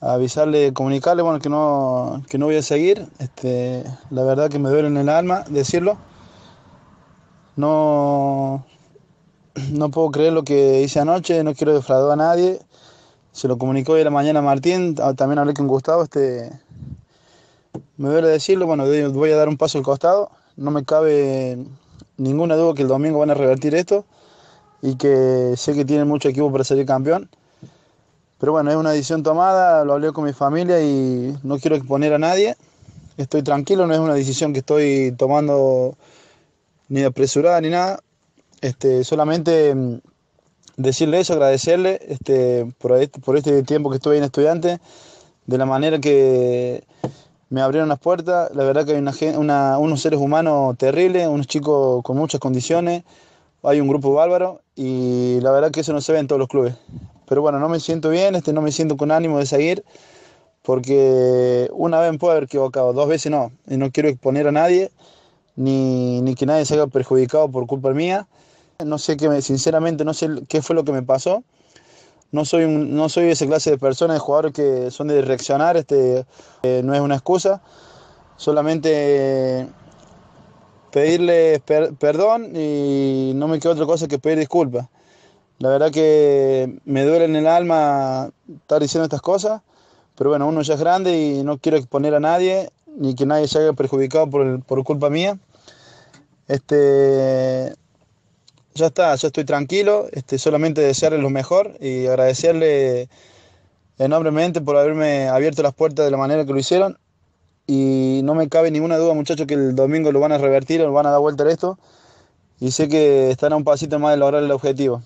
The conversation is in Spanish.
avisarle, comunicarle, bueno, que no, que no voy a seguir. Este, la verdad que me duele en el alma decirlo. No, no puedo creer lo que hice anoche, no quiero defraudar a nadie. Se lo comunicó hoy de la mañana a Martín, también hablé con Gustavo, este, me duele decirlo, bueno, voy a dar un paso al costado, no me cabe ninguna duda que el domingo van a revertir esto y que sé que tienen mucho equipo para salir campeón pero bueno, es una decisión tomada, lo hablé con mi familia y no quiero exponer a nadie. Estoy tranquilo, no es una decisión que estoy tomando ni apresurada ni nada. Este, solamente mm, decirle eso, agradecerle este, por, este, por este tiempo que estuve en estudiante, de la manera que me abrieron las puertas. La verdad que hay una, unos seres humanos terribles, unos chicos con muchas condiciones, hay un grupo bárbaro y la verdad que eso no se ve en todos los clubes. Pero bueno, no me siento bien, este, no me siento con ánimo de seguir, porque una vez me puedo haber equivocado, dos veces no. Y no quiero exponer a nadie, ni, que nadie se haya perjudicado por culpa mía. No sé qué, sinceramente, no sé qué fue lo que me pasó. No soy, no soy esa clase de personas, de jugadores que son de reaccionar, este, eh, no es una excusa. Solamente eh, pedirles perdón y no me queda otra cosa que pedir disculpas. La verdad que me duele en el alma estar diciendo estas cosas, pero bueno, uno ya es grande y no quiero exponer a nadie, ni que nadie se haya perjudicado por, culpa mía. Este, ya está, ya estoy tranquilo, este, solamente desearle lo mejor y agradecerle enormemente por haberme abierto las puertas de la manera que lo hicieron. Y no me cabe ninguna duda, muchachos, que el domingo lo van a revertir, lo van a dar vuelta a esto. Y sé que estará un pasito más de lograr el objetivo.